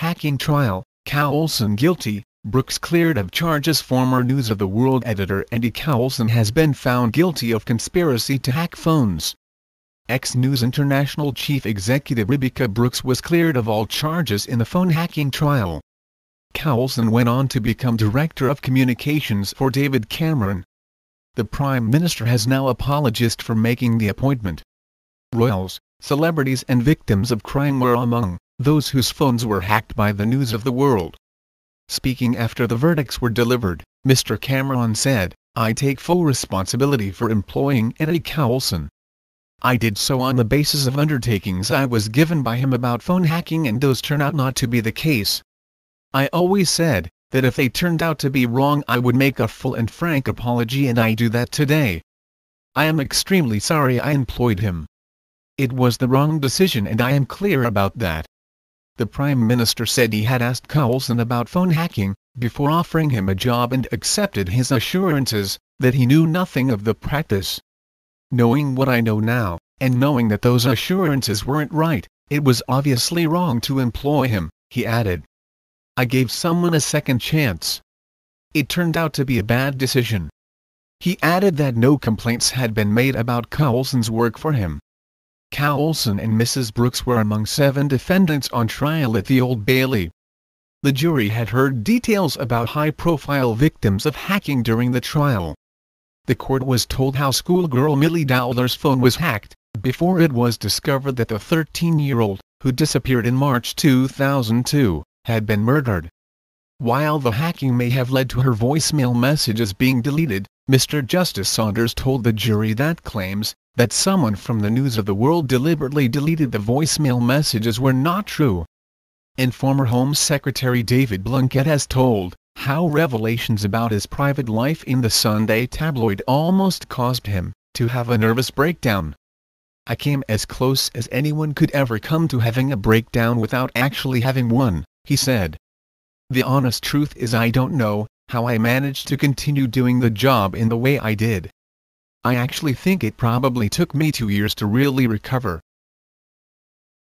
Hacking Trial, Cal Olson Guilty, Brooks cleared of charges Former News of the World editor Eddie Cowlson has been found guilty of conspiracy to hack phones. Ex-News International Chief Executive Rebecca Brooks was cleared of all charges in the phone hacking trial. Cowlson went on to become Director of Communications for David Cameron. The Prime Minister has now apologized for making the appointment. Royals, celebrities and victims of crime were among those whose phones were hacked by the news of the world. Speaking after the verdicts were delivered, Mr. Cameron said, I take full responsibility for employing Eddie Cowlson. I did so on the basis of undertakings I was given by him about phone hacking and those turn out not to be the case. I always said, that if they turned out to be wrong I would make a full and frank apology and I do that today. I am extremely sorry I employed him. It was the wrong decision and I am clear about that the Prime Minister said he had asked Coulson about phone hacking, before offering him a job and accepted his assurances that he knew nothing of the practice. Knowing what I know now, and knowing that those assurances weren't right, it was obviously wrong to employ him, he added. I gave someone a second chance. It turned out to be a bad decision. He added that no complaints had been made about Coulson's work for him, Cal Olson and Mrs. Brooks were among seven defendants on trial at the Old Bailey. The jury had heard details about high-profile victims of hacking during the trial. The court was told how schoolgirl Millie Dowler's phone was hacked, before it was discovered that the 13-year-old, who disappeared in March 2002, had been murdered. While the hacking may have led to her voicemail messages being deleted, Mr. Justice Saunders told the jury that claims that someone from the News of the World deliberately deleted the voicemail messages were not true. And former Home Secretary David Blunkett has told how revelations about his private life in the Sunday tabloid almost caused him to have a nervous breakdown. I came as close as anyone could ever come to having a breakdown without actually having one, he said. The honest truth is I don't know how I managed to continue doing the job in the way I did. I actually think it probably took me two years to really recover.